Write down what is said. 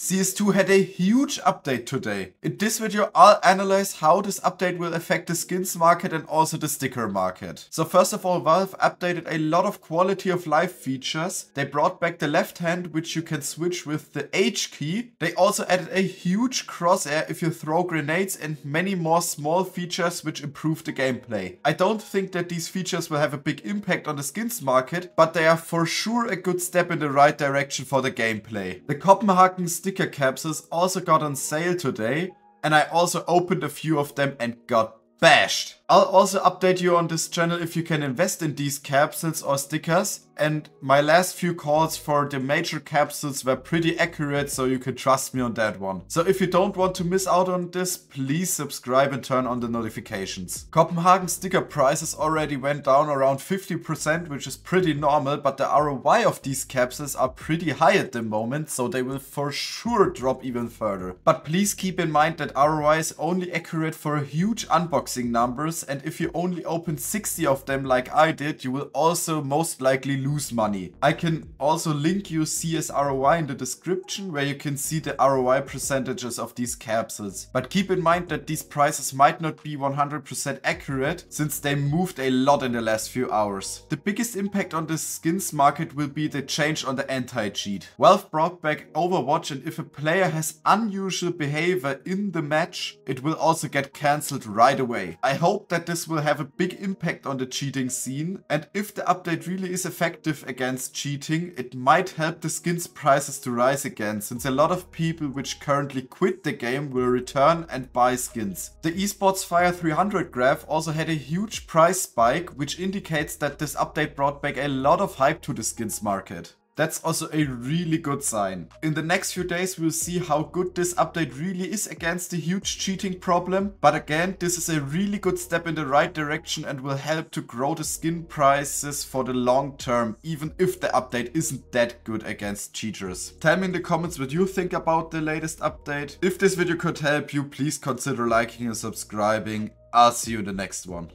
CS2 had a huge update today. In this video I'll analyze how this update will affect the skins market and also the sticker market. So first of all Valve updated a lot of quality of life features. They brought back the left hand which you can switch with the H key. They also added a huge crosshair if you throw grenades and many more small features which improve the gameplay. I don't think that these features will have a big impact on the skins market but they are for sure a good step in the right direction for the gameplay. The Copenhagen sticker capsules also got on sale today and I also opened a few of them and got bashed. I'll also update you on this channel if you can invest in these capsules or stickers. And my last few calls for the major capsules were pretty accurate, so you can trust me on that one. So if you don't want to miss out on this, please subscribe and turn on the notifications. Copenhagen sticker prices already went down around 50%, which is pretty normal, but the ROI of these capsules are pretty high at the moment, so they will for sure drop even further. But please keep in mind that ROI is only accurate for huge unboxing numbers, and if you only open 60 of them like I did, you will also most likely lose money. I can also link you CSROI in the description where you can see the ROI percentages of these capsules. But keep in mind that these prices might not be 100% accurate since they moved a lot in the last few hours. The biggest impact on the skins market will be the change on the anti-cheat. Valve brought back Overwatch and if a player has unusual behavior in the match, it will also get cancelled right away. I hope that this will have a big impact on the cheating scene, and if the update really is effective against cheating, it might help the skins prices to rise again, since a lot of people which currently quit the game will return and buy skins. The esports Fire 300 graph also had a huge price spike, which indicates that this update brought back a lot of hype to the skins market. That's also a really good sign. In the next few days we'll see how good this update really is against the huge cheating problem. But again, this is a really good step in the right direction and will help to grow the skin prices for the long term, even if the update isn't that good against cheaters. Tell me in the comments what you think about the latest update. If this video could help you, please consider liking and subscribing. I'll see you in the next one.